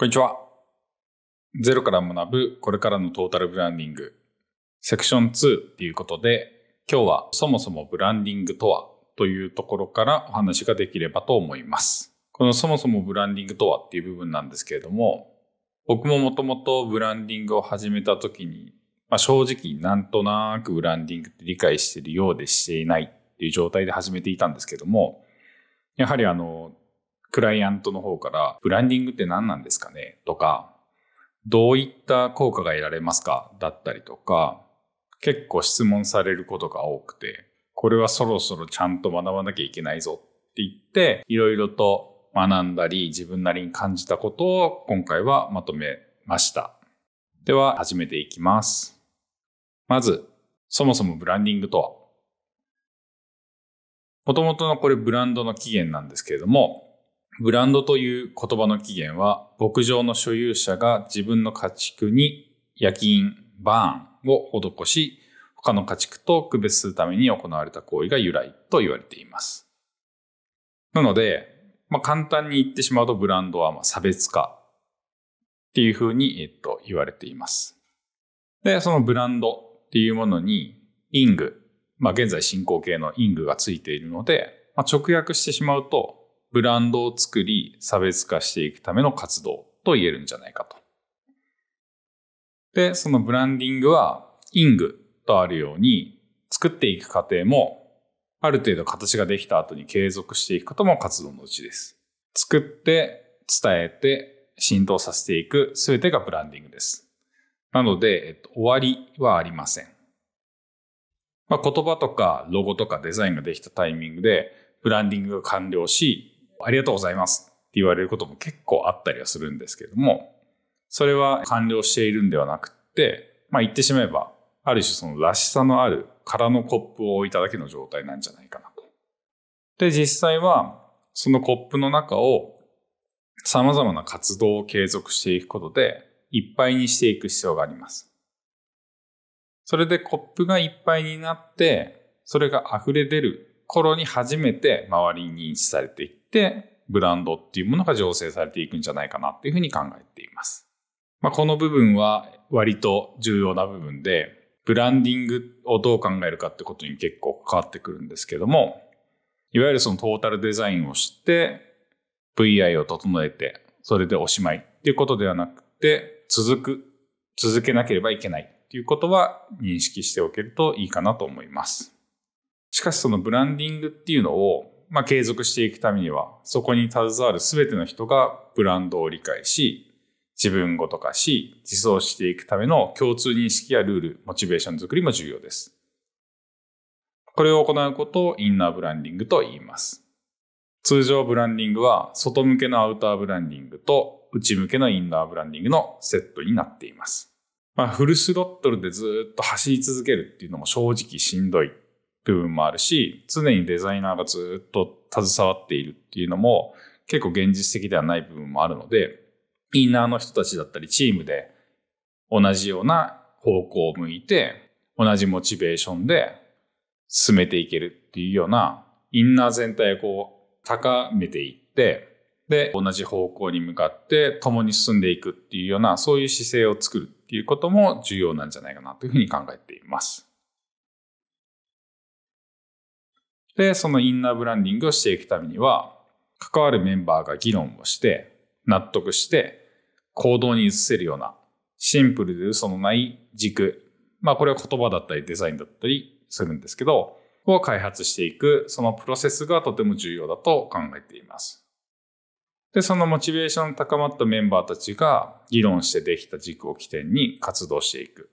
こんにちは。ゼロから学ぶこれからのトータルブランディングセクション2ということで今日はそもそもブランディングとはというところからお話ができればと思います。このそもそもブランディングとはっていう部分なんですけれども僕ももともとブランディングを始めた時に、まあ、正直なんとなくブランディングって理解しているようでしていないっていう状態で始めていたんですけどもやはりあのクライアントの方から、ブランディングって何なんですかねとか、どういった効果が得られますかだったりとか、結構質問されることが多くて、これはそろそろちゃんと学ばなきゃいけないぞって言って、いろいろと学んだり、自分なりに感じたことを今回はまとめました。では始めていきます。まず、そもそもブランディングとはもともとのこれブランドの起源なんですけれども、ブランドという言葉の起源は、牧場の所有者が自分の家畜に焼き印、バーンを施し、他の家畜と区別するために行われた行為が由来と言われています。なので、まあ、簡単に言ってしまうとブランドはま差別化っていうふうに、えっと、言われています。で、そのブランドっていうものに、イング、まあ、現在進行形のイングがついているので、まあ、直訳してしまうと、ブランドを作り、差別化していくための活動と言えるんじゃないかと。で、そのブランディングは、イングとあるように、作っていく過程も、ある程度形ができた後に継続していくことも活動のうちです。作って、伝えて、浸透させていく、すべてがブランディングです。なので、えっと、終わりはありません。まあ、言葉とかロゴとかデザインができたタイミングで、ブランディングが完了し、ありがとうございますって言われることも結構あったりはするんですけども、それは完了しているんではなくって、まあ言ってしまえば、ある種そのらしさのある空のコップを置いただけの状態なんじゃないかなと。で、実際は、そのコップの中を様々な活動を継続していくことで、いっぱいにしていく必要があります。それでコップがいっぱいになって、それが溢れ出る頃に初めて周りに認知されていく。ってブランドっていうものが醸成されていくんじゃないかなっていうふうに考えています。まあ、この部分は割と重要な部分で、ブランディングをどう考えるかってことに結構関わってくるんですけども、いわゆるそのトータルデザインをして、VI を整えて、それでおしまいっていうことではなくて、続く、続けなければいけないっていうことは認識しておけるといいかなと思います。しかしそのブランディングっていうのをまあ、継続していくためには、そこに携わる全ての人がブランドを理解し、自分ごと化し、自走していくための共通認識やルール、モチベーション作りも重要です。これを行うことをインナーブランディングと言います。通常ブランディングは外向けのアウターブランディングと内向けのインナーブランディングのセットになっています。まあ、フルスロットルでずっと走り続けるっていうのも正直しんどい部分もあるし、常にデザイナーがずっと携わっているっていうのも結構現実的ではない部分もあるので、インナーの人たちだったりチームで同じような方向を向いて、同じモチベーションで進めていけるっていうような、インナー全体をこう高めていって、で、同じ方向に向かって共に進んでいくっていうような、そういう姿勢を作るっていうことも重要なんじゃないかなというふうに考えています。で、そのインナーブランディングをしていくためには、関わるメンバーが議論をして、納得して、行動に移せるような、シンプルで嘘のない軸。まあこれは言葉だったりデザインだったりするんですけど、を開発していく、そのプロセスがとても重要だと考えています。で、そのモチベーション高まったメンバーたちが議論してできた軸を起点に活動していく。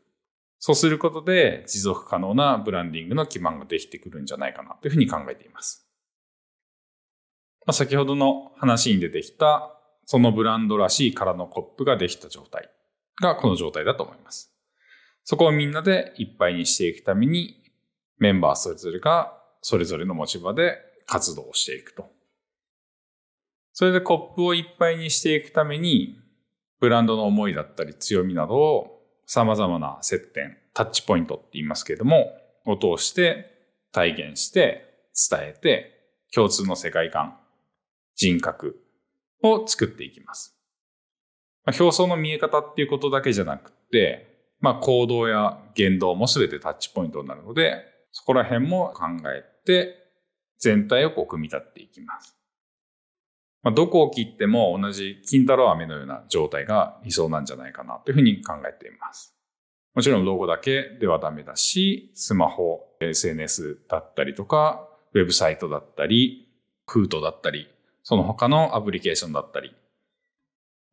そうすることで持続可能なブランディングの基盤ができてくるんじゃないかなというふうに考えています。まあ、先ほどの話に出てきた、そのブランドらしい空のコップができた状態がこの状態だと思います。そこをみんなでいっぱいにしていくために、メンバーそれぞれがそれぞれの持ち場で活動をしていくと。それでコップをいっぱいにしていくために、ブランドの思いだったり強みなどを様々な接点、タッチポイントって言いますけれども、を通して体現して伝えて共通の世界観、人格を作っていきます。まあ、表層の見え方っていうことだけじゃなくて、まあ、行動や言動も全てタッチポイントになるので、そこら辺も考えて全体をこう組み立っていきます。まあ、どこを切っても同じ金太郎飴のような状態が理想なんじゃないかなというふうに考えています。もちろんロゴだけではダメだし、スマホ、SNS だったりとか、ウェブサイトだったり、フートだったり、その他のアプリケーションだったり。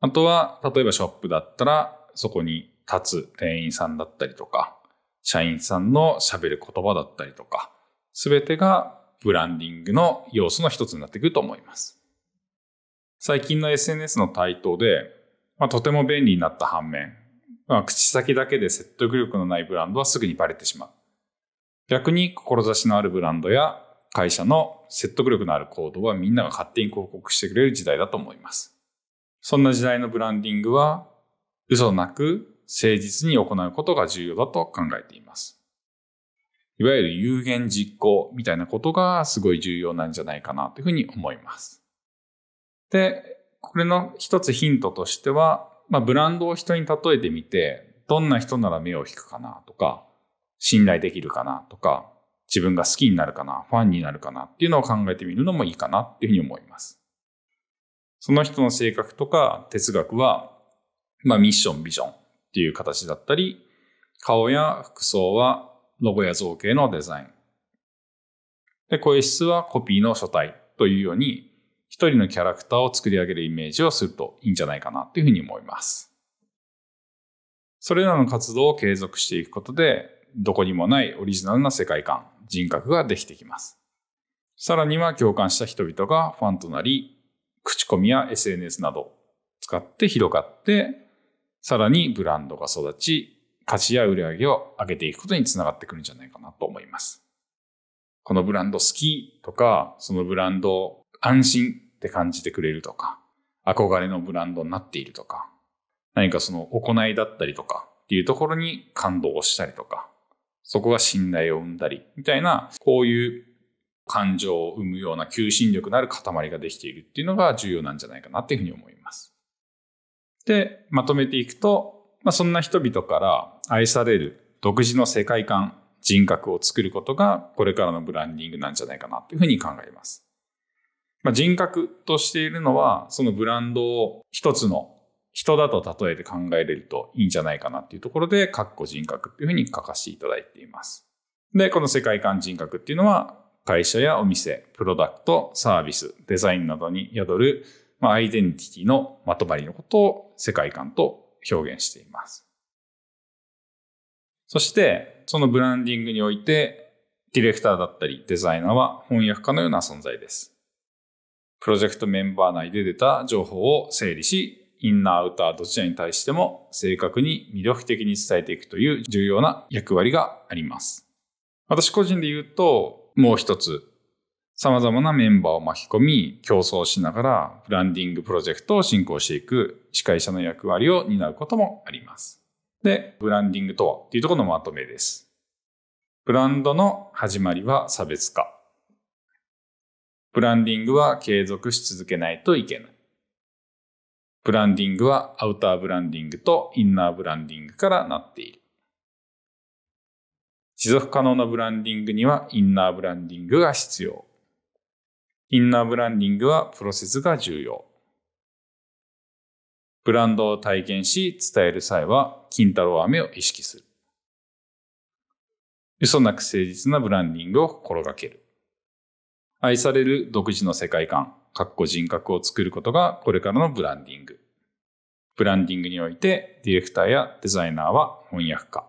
あとは、例えばショップだったら、そこに立つ店員さんだったりとか、社員さんの喋る言葉だったりとか、すべてがブランディングの要素の一つになってくると思います。最近の SNS の台頭で、まあ、とても便利になった反面、まあ、口先だけで説得力のないブランドはすぐにバレてしまう。逆に、志のあるブランドや会社の説得力のある行動はみんなが勝手に広告してくれる時代だと思います。そんな時代のブランディングは、嘘なく誠実に行うことが重要だと考えています。いわゆる有言実行みたいなことがすごい重要なんじゃないかなというふうに思います。で、これの一つヒントとしては、まあ、ブランドを人に例えてみて、どんな人なら目を引くかなとか、信頼できるかなとか、自分が好きになるかな、ファンになるかなっていうのを考えてみるのもいいかなっていうふうに思います。その人の性格とか哲学は、まあ、ミッション、ビジョンっていう形だったり、顔や服装はロゴや造形のデザイン。で、声質はコピーの書体というように、一人のキャラクターを作り上げるイメージをするといいんじゃないかなというふうに思います。それらの活動を継続していくことで、どこにもないオリジナルな世界観、人格ができてきます。さらには共感した人々がファンとなり、口コミや SNS など使って広がって、さらにブランドが育ち、価値や売り上げを上げていくことにつながってくるんじゃないかなと思います。このブランド好きとか、そのブランド安心って感じてくれるとか、憧れのブランドになっているとか、何かその行いだったりとかっていうところに感動をしたりとか、そこが信頼を生んだり、みたいな、こういう感情を生むような求心力のある塊ができているっていうのが重要なんじゃないかなっていうふうに思います。で、まとめていくと、まあ、そんな人々から愛される独自の世界観、人格を作ることがこれからのブランディングなんじゃないかなというふうに考えます。まあ、人格としているのは、そのブランドを一つの人だと例えて考えれるといいんじゃないかなっていうところで、かっこ人格っていうふうに書かせていただいています。で、この世界観人格っていうのは、会社やお店、プロダクト、サービス、デザインなどに宿る、まあ、アイデンティティのまとまりのことを世界観と表現しています。そして、そのブランディングにおいて、ディレクターだったりデザイナーは翻訳家のような存在です。プロジェクトメンバー内で出た情報を整理し、インナーアウターどちらに対しても正確に魅力的に伝えていくという重要な役割があります。私個人で言うと、もう一つ、様々なメンバーを巻き込み、競争しながらブランディングプロジェクトを進行していく司会者の役割を担うこともあります。で、ブランディングとはっていうところのまとめです。ブランドの始まりは差別化。ブランディングは継続し続けないといけない。ブランディングはアウターブランディングとインナーブランディングからなっている。持続可能なブランディングにはインナーブランディングが必要。インナーブランディングはプロセスが重要。ブランドを体験し伝える際は金太郎飴を意識する。嘘なく誠実なブランディングを心がける。愛される独自の世界観、かっこ人格を作ることがこれからのブランディング。ブランディングにおいて、ディレクターやデザイナーは翻訳家、